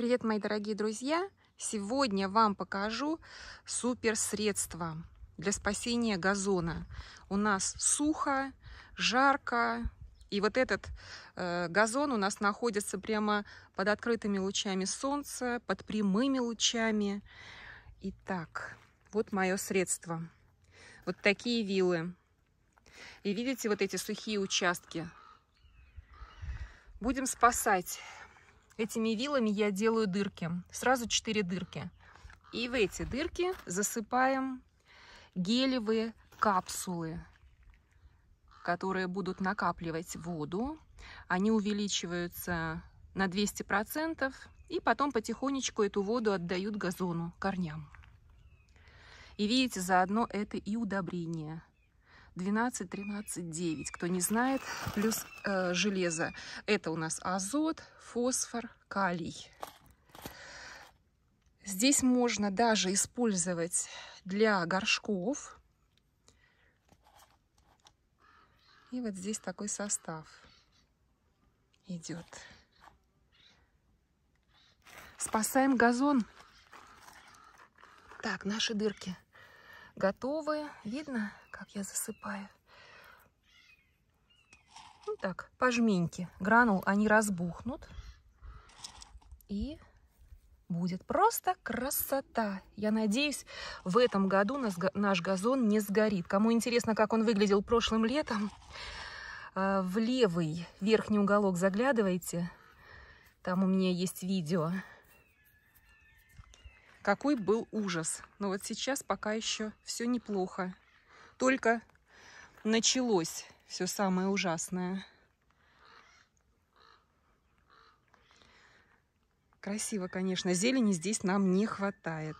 Привет, мои дорогие друзья! Сегодня вам покажу супер средство для спасения газона. У нас сухо, жарко, и вот этот э, газон у нас находится прямо под открытыми лучами солнца, под прямыми лучами. Итак, вот мое средство. Вот такие вилы. И видите вот эти сухие участки? Будем спасать Этими вилами я делаю дырки. Сразу 4 дырки. И в эти дырки засыпаем гелевые капсулы, которые будут накапливать воду. Они увеличиваются на 200% и потом потихонечку эту воду отдают газону, корням. И видите, заодно это и удобрение – 12, 13, 9. Кто не знает, плюс э, железо. Это у нас азот, фосфор, калий. Здесь можно даже использовать для горшков. И вот здесь такой состав идет. Спасаем газон. Так, наши дырки готовы. Видно? как я засыпаю. Ну так, по гранул, они разбухнут. И будет просто красота. Я надеюсь, в этом году наш газон не сгорит. Кому интересно, как он выглядел прошлым летом, э, в левый верхний уголок заглядывайте. Там у меня есть видео. Какой был ужас. Но вот сейчас пока еще все неплохо только началось все самое ужасное. Красиво, конечно. Зелени здесь нам не хватает.